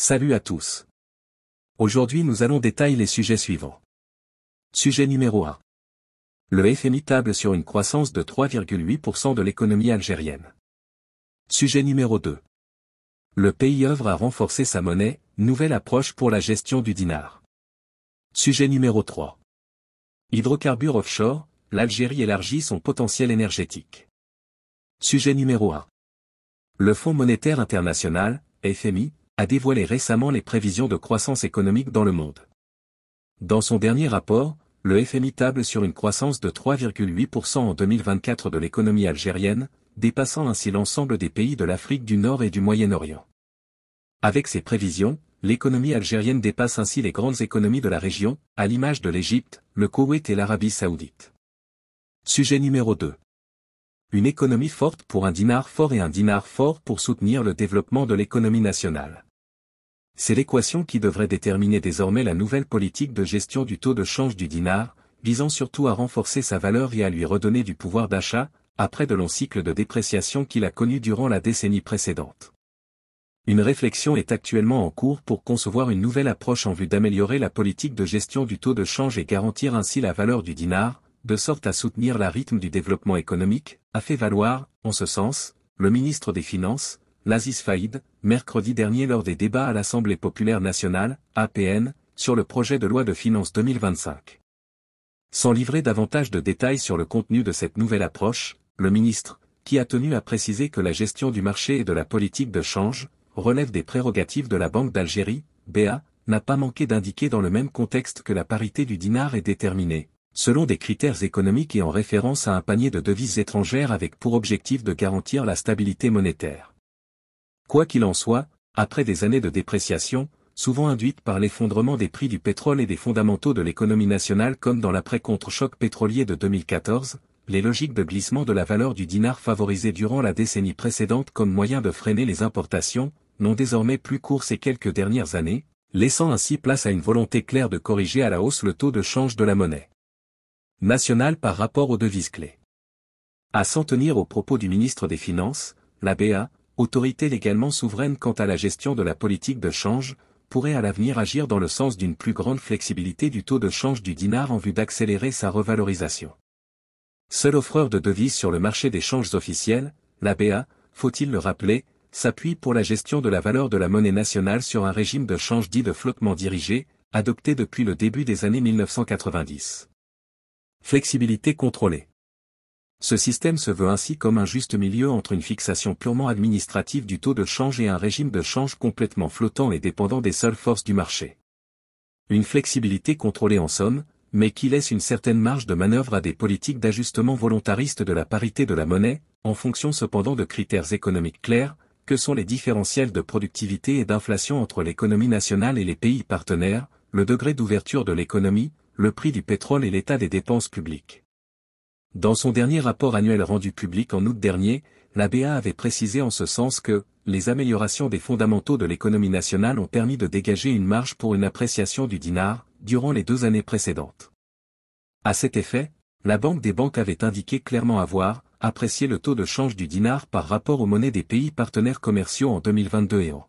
Salut à tous. Aujourd'hui nous allons détailler les sujets suivants. Sujet numéro 1. Le FMI table sur une croissance de 3,8% de l'économie algérienne. Sujet numéro 2. Le pays œuvre à renforcer sa monnaie, nouvelle approche pour la gestion du dinar. Sujet numéro 3. Hydrocarbures offshore, l'Algérie élargit son potentiel énergétique. Sujet numéro 1. Le Fonds monétaire international, FMI, a dévoilé récemment les prévisions de croissance économique dans le monde. Dans son dernier rapport, le FMI table sur une croissance de 3,8% en 2024 de l'économie algérienne, dépassant ainsi l'ensemble des pays de l'Afrique du Nord et du Moyen-Orient. Avec ces prévisions, l'économie algérienne dépasse ainsi les grandes économies de la région, à l'image de l'Égypte, le Koweït et l'Arabie saoudite. Sujet numéro 2. Une économie forte pour un dinar fort et un dinar fort pour soutenir le développement de l'économie nationale c'est l'équation qui devrait déterminer désormais la nouvelle politique de gestion du taux de change du dinar, visant surtout à renforcer sa valeur et à lui redonner du pouvoir d'achat, après de longs cycles de dépréciation qu'il a connus durant la décennie précédente. Une réflexion est actuellement en cours pour concevoir une nouvelle approche en vue d'améliorer la politique de gestion du taux de change et garantir ainsi la valeur du dinar, de sorte à soutenir la rythme du développement économique, a fait valoir, en ce sens, le ministre des Finances, L'Asis Faïd, mercredi dernier lors des débats à l'Assemblée populaire nationale, APN, sur le projet de loi de finances 2025. Sans livrer davantage de détails sur le contenu de cette nouvelle approche, le ministre, qui a tenu à préciser que la gestion du marché et de la politique de change, relève des prérogatives de la Banque d'Algérie, BA, n'a pas manqué d'indiquer dans le même contexte que la parité du dinar est déterminée, selon des critères économiques et en référence à un panier de devises étrangères avec pour objectif de garantir la stabilité monétaire. Quoi qu'il en soit, après des années de dépréciation, souvent induites par l'effondrement des prix du pétrole et des fondamentaux de l'économie nationale comme dans l'après-contre-choc pétrolier de 2014, les logiques de glissement de la valeur du dinar favorisées durant la décennie précédente comme moyen de freiner les importations, n'ont désormais plus cours ces quelques dernières années, laissant ainsi place à une volonté claire de corriger à la hausse le taux de change de la monnaie nationale par rapport aux devises clés. À s'en tenir aux propos du ministre des Finances, la BA, autorité légalement souveraine quant à la gestion de la politique de change, pourrait à l'avenir agir dans le sens d'une plus grande flexibilité du taux de change du dinar en vue d'accélérer sa revalorisation. Seul offreur de devises sur le marché des changes officiels, la BA, faut-il le rappeler, s'appuie pour la gestion de la valeur de la monnaie nationale sur un régime de change dit de flottement dirigé, adopté depuis le début des années 1990. Flexibilité contrôlée. Ce système se veut ainsi comme un juste milieu entre une fixation purement administrative du taux de change et un régime de change complètement flottant et dépendant des seules forces du marché. Une flexibilité contrôlée en somme, mais qui laisse une certaine marge de manœuvre à des politiques d'ajustement volontariste de la parité de la monnaie, en fonction cependant de critères économiques clairs, que sont les différentiels de productivité et d'inflation entre l'économie nationale et les pays partenaires, le degré d'ouverture de l'économie, le prix du pétrole et l'état des dépenses publiques. Dans son dernier rapport annuel rendu public en août dernier, la avait précisé en ce sens que les améliorations des fondamentaux de l'économie nationale ont permis de dégager une marge pour une appréciation du dinar durant les deux années précédentes. À cet effet, la Banque des banques avait indiqué clairement avoir apprécié le taux de change du dinar par rapport aux monnaies des pays partenaires commerciaux en 2022 et en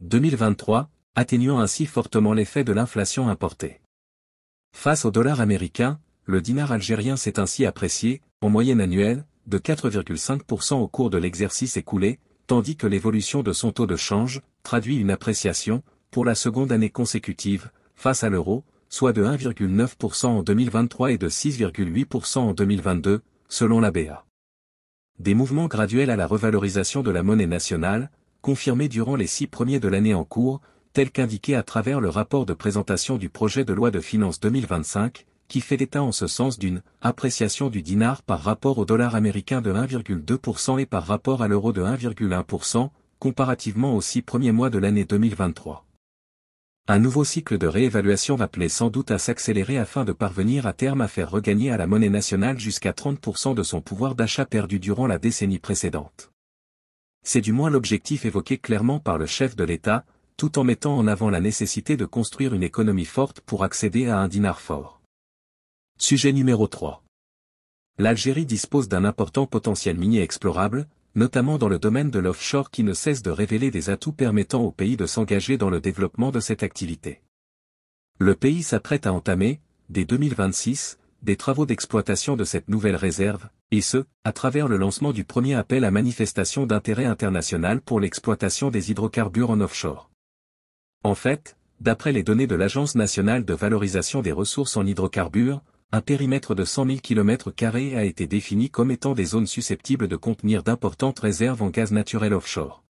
2023, atténuant ainsi fortement l'effet de l'inflation importée. Face au dollar américain, le dinar algérien s'est ainsi apprécié, en moyenne annuelle, de 4,5% au cours de l'exercice écoulé, tandis que l'évolution de son taux de change traduit une appréciation, pour la seconde année consécutive, face à l'euro, soit de 1,9% en 2023 et de 6,8% en 2022, selon la Des mouvements graduels à la revalorisation de la monnaie nationale, confirmés durant les six premiers de l'année en cours, tels qu'indiqués à travers le rapport de présentation du projet de loi de finances 2025, qui fait l'État en ce sens d'une appréciation du dinar par rapport au dollar américain de 1,2% et par rapport à l'euro de 1,1%, comparativement aux six premiers mois de l'année 2023. Un nouveau cycle de réévaluation va plaît sans doute à s'accélérer afin de parvenir à terme à faire regagner à la monnaie nationale jusqu'à 30% de son pouvoir d'achat perdu durant la décennie précédente. C'est du moins l'objectif évoqué clairement par le chef de l'État, tout en mettant en avant la nécessité de construire une économie forte pour accéder à un dinar fort. Sujet numéro 3. L'Algérie dispose d'un important potentiel minier explorable, notamment dans le domaine de l'offshore qui ne cesse de révéler des atouts permettant au pays de s'engager dans le développement de cette activité. Le pays s'apprête à entamer, dès 2026, des travaux d'exploitation de cette nouvelle réserve, et ce, à travers le lancement du premier appel à manifestation d'intérêt international pour l'exploitation des hydrocarbures en offshore. En fait, d'après les données de l'Agence nationale de valorisation des ressources en hydrocarbures, un périmètre de 100 000 km a été défini comme étant des zones susceptibles de contenir d'importantes réserves en gaz naturel offshore.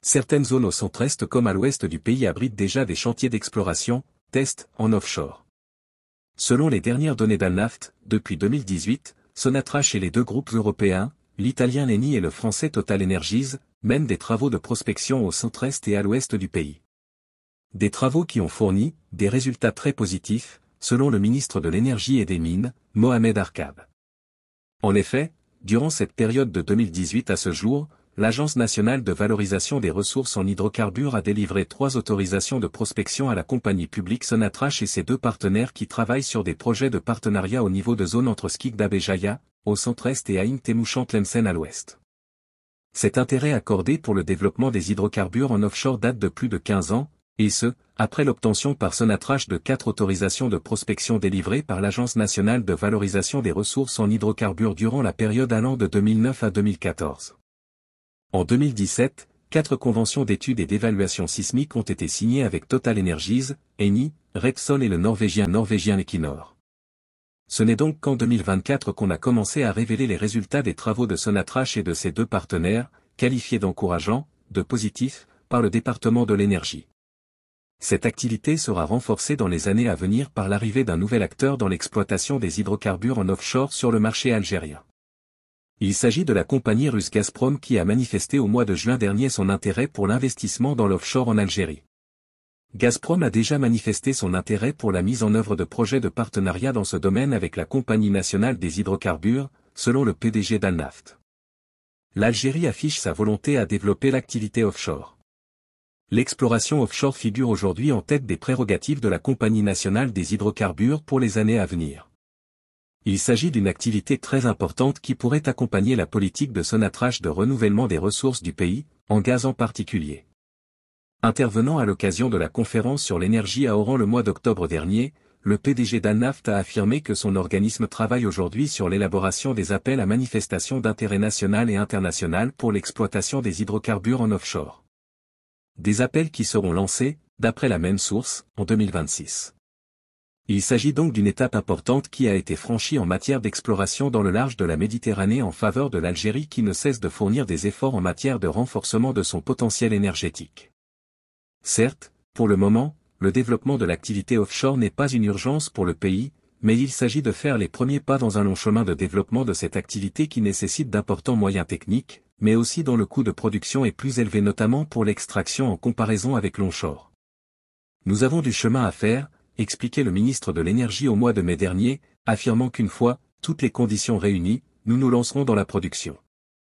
Certaines zones au centre-est comme à l'ouest du pays abritent déjà des chantiers d'exploration, tests, en offshore. Selon les dernières données d'ALNAFT, depuis 2018, Sonatra et les deux groupes européens, l'italien Leni et le français Total Energies, mènent des travaux de prospection au centre-est et à l'ouest du pays. Des travaux qui ont fourni des résultats très positifs, selon le ministre de l'Énergie et des Mines, Mohamed Arkab. En effet, durant cette période de 2018 à ce jour, l'Agence nationale de valorisation des ressources en hydrocarbures a délivré trois autorisations de prospection à la compagnie publique Sonatrach et ses deux partenaires qui travaillent sur des projets de partenariat au niveau de zones entre Skikdab et Jaya, au centre-est et Aïm temouchant Tlemcen à l'ouest. Cet intérêt accordé pour le développement des hydrocarbures en offshore date de plus de 15 ans, et ce, après l'obtention par Sonatrach de quatre autorisations de prospection délivrées par l'Agence nationale de valorisation des ressources en hydrocarbures durant la période allant de 2009 à 2014. En 2017, quatre conventions d'études et d'évaluation sismiques ont été signées avec Total Energies, Eni, Repsol et le norvégien norvégien Equinor. Ce n'est donc qu'en 2024 qu'on a commencé à révéler les résultats des travaux de Sonatrach et de ses deux partenaires, qualifiés d'encourageants, de positifs, par le département de l'énergie. Cette activité sera renforcée dans les années à venir par l'arrivée d'un nouvel acteur dans l'exploitation des hydrocarbures en offshore sur le marché algérien. Il s'agit de la compagnie russe Gazprom qui a manifesté au mois de juin dernier son intérêt pour l'investissement dans l'offshore en Algérie. Gazprom a déjà manifesté son intérêt pour la mise en œuvre de projets de partenariat dans ce domaine avec la Compagnie nationale des hydrocarbures, selon le PDG d'Alnaft. L'Algérie affiche sa volonté à développer l'activité offshore. L'exploration offshore figure aujourd'hui en tête des prérogatives de la Compagnie nationale des hydrocarbures pour les années à venir. Il s'agit d'une activité très importante qui pourrait accompagner la politique de sonatrage de renouvellement des ressources du pays, en gaz en particulier. Intervenant à l'occasion de la conférence sur l'énergie à Oran le mois d'octobre dernier, le PDG d'ANAFT a affirmé que son organisme travaille aujourd'hui sur l'élaboration des appels à manifestation d'intérêt national et international pour l'exploitation des hydrocarbures en offshore des appels qui seront lancés, d'après la même source, en 2026. Il s'agit donc d'une étape importante qui a été franchie en matière d'exploration dans le large de la Méditerranée en faveur de l'Algérie qui ne cesse de fournir des efforts en matière de renforcement de son potentiel énergétique. Certes, pour le moment, le développement de l'activité offshore n'est pas une urgence pour le pays, mais il s'agit de faire les premiers pas dans un long chemin de développement de cette activité qui nécessite d'importants moyens techniques, mais aussi dans le coût de production est plus élevé notamment pour l'extraction en comparaison avec l'onshore. Nous avons du chemin à faire, expliquait le ministre de l'Énergie au mois de mai dernier, affirmant qu'une fois, toutes les conditions réunies, nous nous lancerons dans la production.